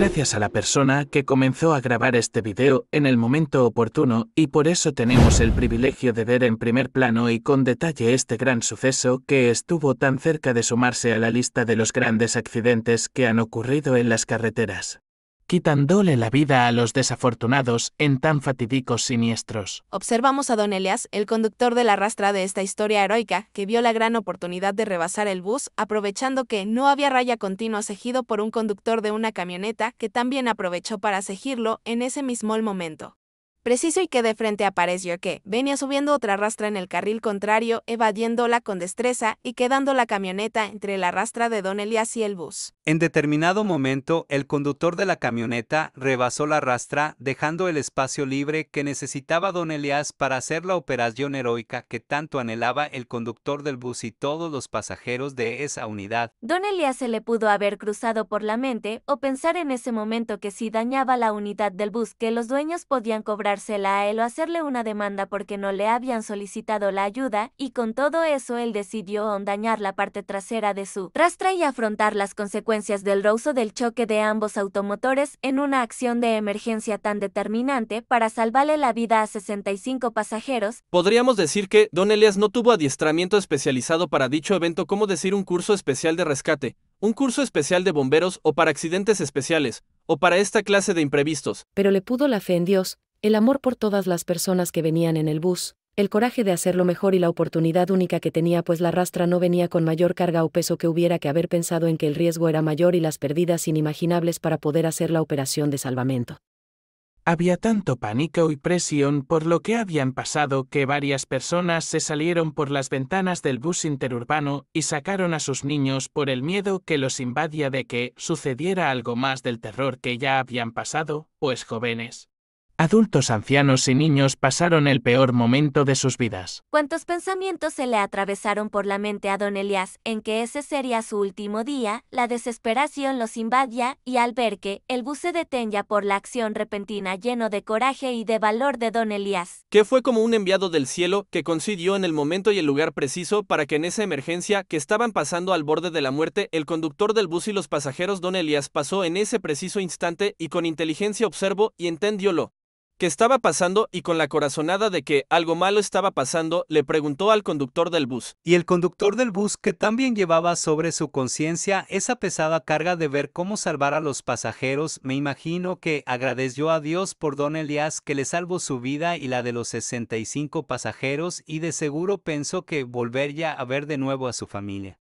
Gracias a la persona que comenzó a grabar este video en el momento oportuno y por eso tenemos el privilegio de ver en primer plano y con detalle este gran suceso que estuvo tan cerca de sumarse a la lista de los grandes accidentes que han ocurrido en las carreteras quitándole la vida a los desafortunados en tan fatídicos siniestros. Observamos a don Elias, el conductor de la rastra de esta historia heroica, que vio la gran oportunidad de rebasar el bus, aprovechando que no había raya continua seguido por un conductor de una camioneta, que también aprovechó para seguirlo en ese mismo momento preciso y que de frente apareció que venía subiendo otra rastra en el carril contrario, evadiéndola con destreza y quedando la camioneta entre la rastra de Don Elias y el bus. En determinado momento, el conductor de la camioneta rebasó la rastra, dejando el espacio libre que necesitaba Don Elias para hacer la operación heroica que tanto anhelaba el conductor del bus y todos los pasajeros de esa unidad. Don Elias se le pudo haber cruzado por la mente o pensar en ese momento que si dañaba la unidad del bus que los dueños podían cobrar a él o hacerle una demanda porque no le habían solicitado la ayuda, y con todo eso él decidió dañar la parte trasera de su rastra y afrontar las consecuencias del ruso del choque de ambos automotores en una acción de emergencia tan determinante para salvarle la vida a 65 pasajeros. Podríamos decir que Don Elias no tuvo adiestramiento especializado para dicho evento como decir un curso especial de rescate, un curso especial de bomberos o para accidentes especiales, o para esta clase de imprevistos. Pero le pudo la fe en Dios, el amor por todas las personas que venían en el bus, el coraje de hacerlo mejor y la oportunidad única que tenía pues la rastra no venía con mayor carga o peso que hubiera que haber pensado en que el riesgo era mayor y las pérdidas inimaginables para poder hacer la operación de salvamento. Había tanto pánico y presión por lo que habían pasado que varias personas se salieron por las ventanas del bus interurbano y sacaron a sus niños por el miedo que los invadía de que sucediera algo más del terror que ya habían pasado, pues jóvenes, Adultos, ancianos y niños pasaron el peor momento de sus vidas. ¿Cuántos pensamientos se le atravesaron por la mente a don Elias en que ese sería su último día? La desesperación los invadía y al ver que el bus se detenía por la acción repentina lleno de coraje y de valor de don Elias. Que fue como un enviado del cielo que consiguió en el momento y el lugar preciso para que en esa emergencia que estaban pasando al borde de la muerte, el conductor del bus y los pasajeros don Elias pasó en ese preciso instante y con inteligencia observó y entendiólo que estaba pasando y con la corazonada de que algo malo estaba pasando, le preguntó al conductor del bus. Y el conductor del bus, que también llevaba sobre su conciencia esa pesada carga de ver cómo salvar a los pasajeros, me imagino que agradeció a Dios por don Elias que le salvó su vida y la de los 65 pasajeros y de seguro pensó que volvería a ver de nuevo a su familia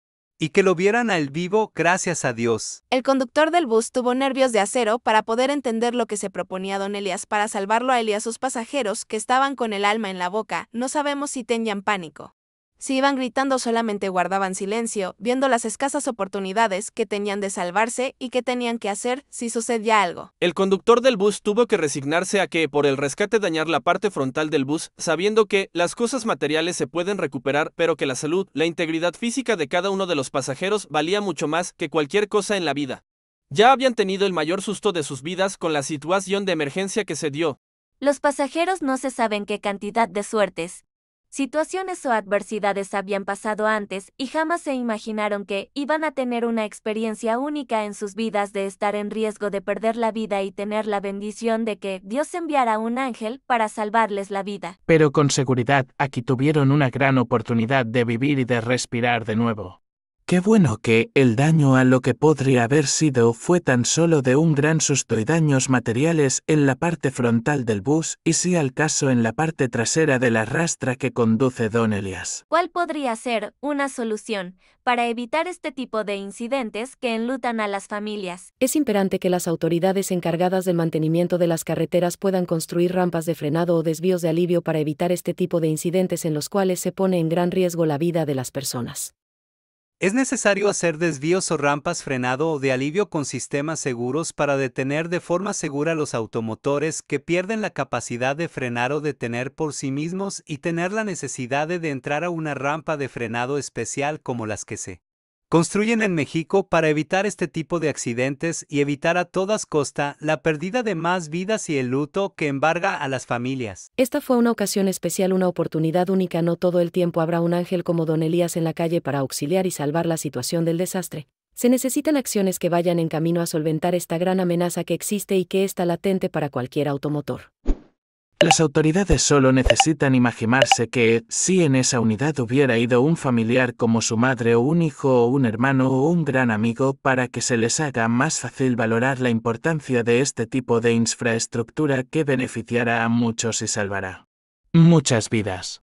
y que lo vieran al vivo gracias a Dios. El conductor del bus tuvo nervios de acero para poder entender lo que se proponía don Elias para salvarlo a él y a sus pasajeros que estaban con el alma en la boca, no sabemos si tenían pánico. Si iban gritando solamente guardaban silencio, viendo las escasas oportunidades que tenían de salvarse y qué tenían que hacer si sucedía algo. El conductor del bus tuvo que resignarse a que, por el rescate, dañar la parte frontal del bus, sabiendo que las cosas materiales se pueden recuperar, pero que la salud, la integridad física de cada uno de los pasajeros valía mucho más que cualquier cosa en la vida. Ya habían tenido el mayor susto de sus vidas con la situación de emergencia que se dio. Los pasajeros no se saben qué cantidad de suertes, Situaciones o adversidades habían pasado antes y jamás se imaginaron que iban a tener una experiencia única en sus vidas de estar en riesgo de perder la vida y tener la bendición de que Dios enviara un ángel para salvarles la vida. Pero con seguridad aquí tuvieron una gran oportunidad de vivir y de respirar de nuevo. Qué bueno que el daño a lo que podría haber sido fue tan solo de un gran susto y daños materiales en la parte frontal del bus y si al caso en la parte trasera de la rastra que conduce Don Elias. ¿Cuál podría ser una solución para evitar este tipo de incidentes que enlutan a las familias? Es imperante que las autoridades encargadas del mantenimiento de las carreteras puedan construir rampas de frenado o desvíos de alivio para evitar este tipo de incidentes en los cuales se pone en gran riesgo la vida de las personas. Es necesario hacer desvíos o rampas frenado o de alivio con sistemas seguros para detener de forma segura los automotores que pierden la capacidad de frenar o detener por sí mismos y tener la necesidad de, entrar a una rampa de frenado especial como las que se construyen en México para evitar este tipo de accidentes y evitar a todas costa la pérdida de más vidas y el luto que embarga a las familias. Esta fue una ocasión especial, una oportunidad única. No todo el tiempo habrá un ángel como don Elías en la calle para auxiliar y salvar la situación del desastre. Se necesitan acciones que vayan en camino a solventar esta gran amenaza que existe y que está latente para cualquier automotor. Las autoridades solo necesitan imaginarse que, si en esa unidad hubiera ido un familiar como su madre o un hijo o un hermano o un gran amigo para que se les haga más fácil valorar la importancia de este tipo de infraestructura que beneficiará a muchos y salvará muchas vidas.